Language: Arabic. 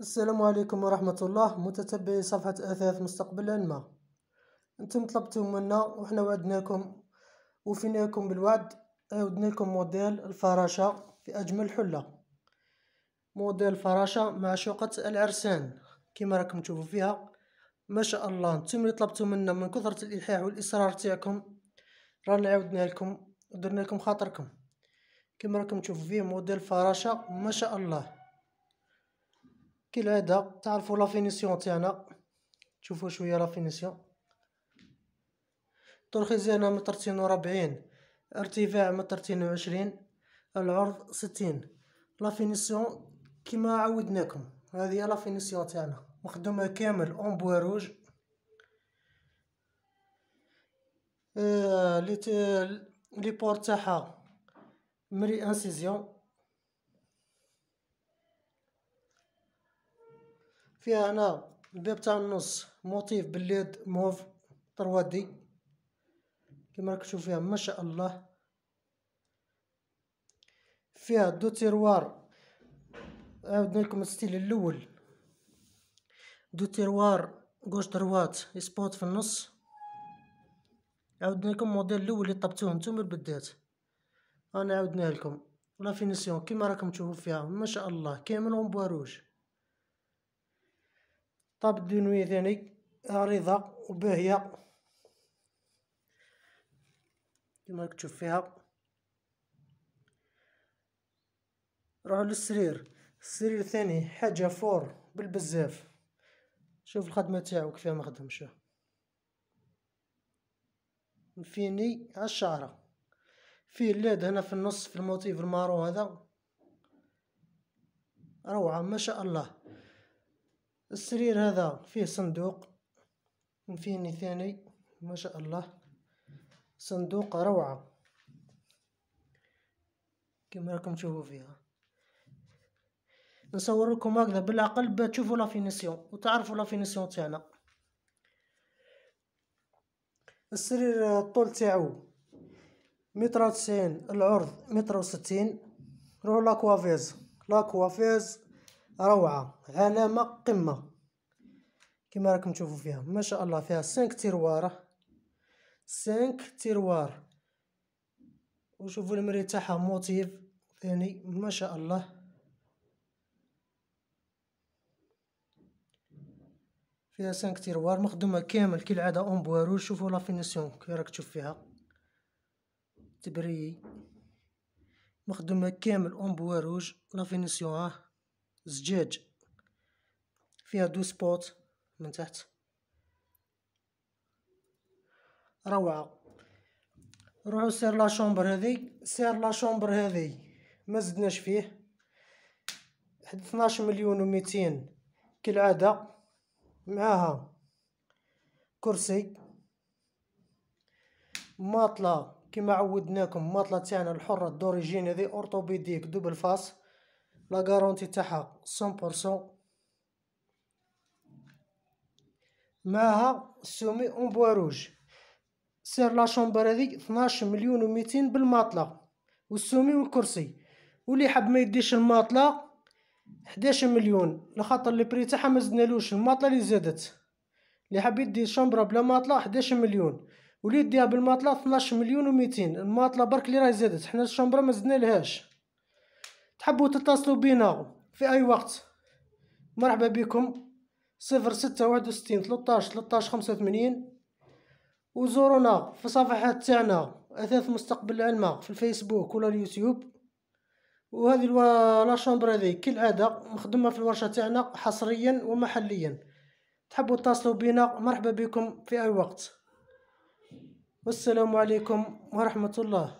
السلام عليكم ورحمة الله متتبعي صفحة أثاث مستقبلا ما أنتم طلبتم منا وحنا وعدناكم وفيناكم بالوعد لكم موديل الفراشة في أجمل حلة موديل الفراشة مع شوقة العرسان كما راكم تشوفوا فيها ما شاء الله انتم اللي طلبتم منا من كثرة الإلحاح والإصرار تاعكم رانا عودنا لكم ودرنا لكم خاطركم كما راكم تشوفوا فيه موديل الفراشة ما شاء الله كالعادة تعرفوا لافينيسيون تاعنا تشوفوا شويه لافينيسيون طول خزانه مترتين تسعين وربعين ارتفاع مترتين تسعين وعشرين العرض ستين لافينيسيون كما عودناكم هذه لافينيسيون تاعنا مخدومه كامل اون بوا روج آه لي لي بور تاعها مري انسيزيون فيها هنا الباب تاع النص موتيف باليد موف طروادي كما راك تشوف فيها ما شاء الله فيها دو تيروار عاودنا لكم الستيل الاول دو تيروار غوش دروات سبوت في النص عاودنا لكم الموديل الاول اللي طبتوه نتوما بالذات انا عاودناه لكم لا فينيسيون كيما راكم تشوفوا فيها ما شاء الله كامل اون بواروج طاب الدنيوي ثاني عريضة وباهية كما راك تشوف فيها نروحو للسرير السرير ثاني حاجة فور بالبزاف شوف الخدمة تاعو كيفاه مخدمش مفيني فيني فيه اللاد هنا في النص في الموتيف المارو هذا روعة ما شاء الله السرير هذا فيه صندوق وفيني ثاني ما شاء الله صندوق روعة كما راكم تشوفوا فيها نصور لكم هكذا بالعقل لا لافينيسيون وتعرفوا لافينيسيون تاعنا السرير الطول تاعو متر وتسعين العرض متر وستين روح لاكوافيز لاكوافيز روعه علامه قمه كما راكم تشوفوا فيها ما شاء الله فيها 5 تيروار 5 تيروار وشوفوا المرية تاعها موتيف ثاني يعني ما شاء الله فيها 5 تيروار مخدومه كامل كي العاده اون بوارو شوفوا لا فينيسيون كي راك تشوف فيها تبري مخدومه كامل اون بواروج لا فينيسيون ها زجاج فيها دو سبوت من تحت روعة نروحو سير لا شومبر هذي سير لا شومبر هذي ما زدناش فيه 12 مليون و 200 كالعادة معاها كرسي ماطلة كما عودناكم ماطلة تاعنا الحرة الدوريجين هذي اورطوبيديك دوبل فاس لا غارونتي تاعها 100% معها سومي اون بواروج سير لا شومبر هذيك 12 مليون و200 بالماطله والسومي والكرسي واللي حاب ما يديش الماطله 11 مليون لخاطر لي بري تاعها ما زدنالوش الماطله اللي زادت اللي حاب يدي شومبر بلا ماطله 11 مليون واللي يديها بالماطله 12 مليون و200 الماطله برك اللي راهي زادت حنا الشومبر ما زدنالهاش تحبوا تتصلوا بنا في أي وقت مرحبا بكم صفر ستة واحد وستين تلتاش تلتاش خمسة وثمانين وزورونا في صفحات تاعنا أثاث مستقبل العلماء في الفيسبوك ولا اليوتيوب وهذه الو... لاشامبر هذه كالعادة مخدمة في الورشة تاعنا حصريا ومحليا تحبوا تتصلوا بنا مرحبا بكم في أي وقت والسلام عليكم ورحمة الله